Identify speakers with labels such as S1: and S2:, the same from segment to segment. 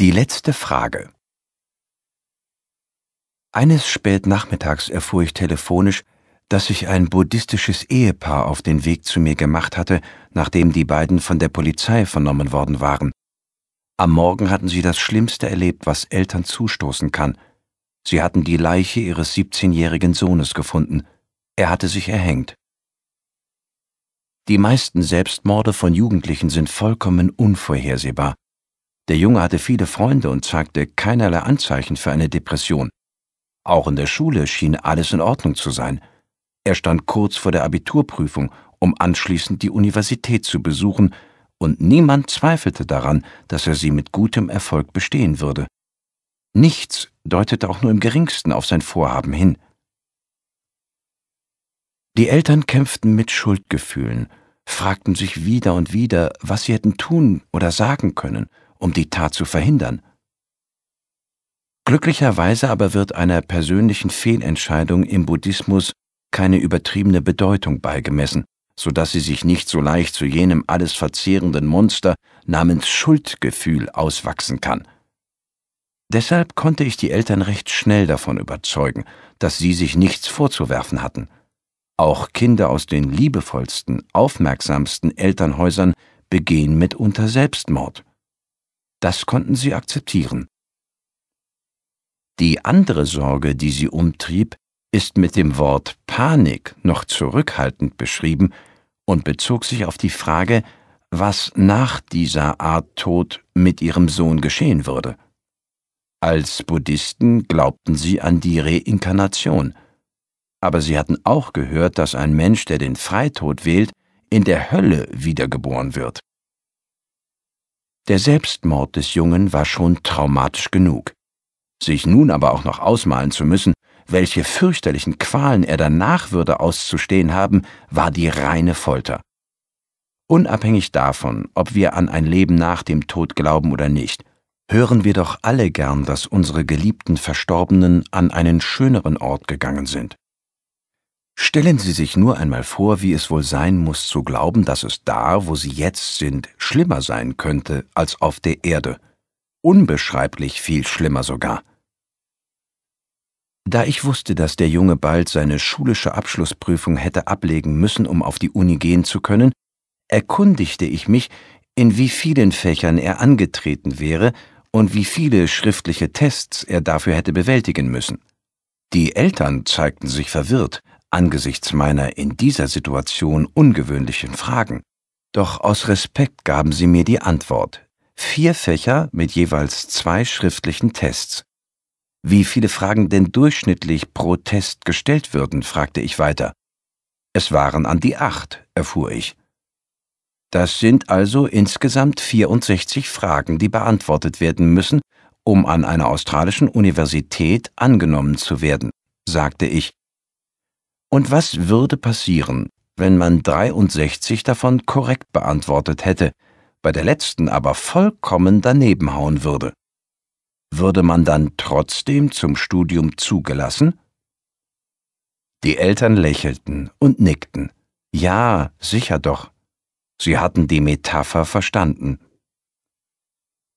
S1: Die letzte Frage. Eines spätnachmittags erfuhr ich telefonisch, dass sich ein buddhistisches Ehepaar auf den Weg zu mir gemacht hatte, nachdem die beiden von der Polizei vernommen worden waren. Am Morgen hatten sie das Schlimmste erlebt, was Eltern zustoßen kann. Sie hatten die Leiche ihres 17-jährigen Sohnes gefunden. Er hatte sich erhängt. Die meisten Selbstmorde von Jugendlichen sind vollkommen unvorhersehbar. Der Junge hatte viele Freunde und zeigte keinerlei Anzeichen für eine Depression. Auch in der Schule schien alles in Ordnung zu sein. Er stand kurz vor der Abiturprüfung, um anschließend die Universität zu besuchen, und niemand zweifelte daran, dass er sie mit gutem Erfolg bestehen würde. Nichts deutete auch nur im geringsten auf sein Vorhaben hin. Die Eltern kämpften mit Schuldgefühlen, fragten sich wieder und wieder, was sie hätten tun oder sagen können, um die Tat zu verhindern. Glücklicherweise aber wird einer persönlichen Fehlentscheidung im Buddhismus keine übertriebene Bedeutung beigemessen, so dass sie sich nicht so leicht zu jenem alles verzehrenden Monster namens Schuldgefühl auswachsen kann. Deshalb konnte ich die Eltern recht schnell davon überzeugen, dass sie sich nichts vorzuwerfen hatten. Auch Kinder aus den liebevollsten, aufmerksamsten Elternhäusern begehen mitunter Selbstmord. Das konnten sie akzeptieren. Die andere Sorge, die sie umtrieb, ist mit dem Wort Panik noch zurückhaltend beschrieben und bezog sich auf die Frage, was nach dieser Art Tod mit ihrem Sohn geschehen würde. Als Buddhisten glaubten sie an die Reinkarnation, aber sie hatten auch gehört, dass ein Mensch, der den Freitod wählt, in der Hölle wiedergeboren wird. Der Selbstmord des Jungen war schon traumatisch genug. Sich nun aber auch noch ausmalen zu müssen, welche fürchterlichen Qualen er danach würde auszustehen haben, war die reine Folter. Unabhängig davon, ob wir an ein Leben nach dem Tod glauben oder nicht, hören wir doch alle gern, dass unsere geliebten Verstorbenen an einen schöneren Ort gegangen sind. Stellen Sie sich nur einmal vor, wie es wohl sein muss, zu glauben, dass es da, wo Sie jetzt sind, schlimmer sein könnte als auf der Erde. Unbeschreiblich viel schlimmer sogar. Da ich wusste, dass der Junge bald seine schulische Abschlussprüfung hätte ablegen müssen, um auf die Uni gehen zu können, erkundigte ich mich, in wie vielen Fächern er angetreten wäre und wie viele schriftliche Tests er dafür hätte bewältigen müssen. Die Eltern zeigten sich verwirrt angesichts meiner in dieser Situation ungewöhnlichen Fragen. Doch aus Respekt gaben sie mir die Antwort. Vier Fächer mit jeweils zwei schriftlichen Tests. Wie viele Fragen denn durchschnittlich pro Test gestellt würden, fragte ich weiter. Es waren an die acht, erfuhr ich. Das sind also insgesamt 64 Fragen, die beantwortet werden müssen, um an einer australischen Universität angenommen zu werden, sagte ich und was würde passieren, wenn man 63 davon korrekt beantwortet hätte, bei der letzten aber vollkommen daneben hauen würde? Würde man dann trotzdem zum Studium zugelassen? Die Eltern lächelten und nickten. Ja, sicher doch. Sie hatten die Metapher verstanden.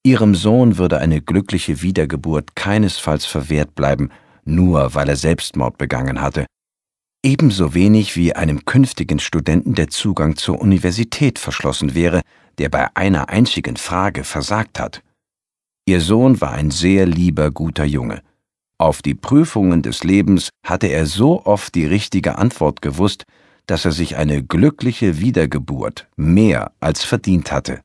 S1: Ihrem Sohn würde eine glückliche Wiedergeburt keinesfalls verwehrt bleiben, nur weil er Selbstmord begangen hatte ebenso wenig wie einem künftigen Studenten der Zugang zur Universität verschlossen wäre, der bei einer einzigen Frage versagt hat. Ihr Sohn war ein sehr lieber, guter Junge. Auf die Prüfungen des Lebens hatte er so oft die richtige Antwort gewusst, dass er sich eine glückliche Wiedergeburt mehr als verdient hatte.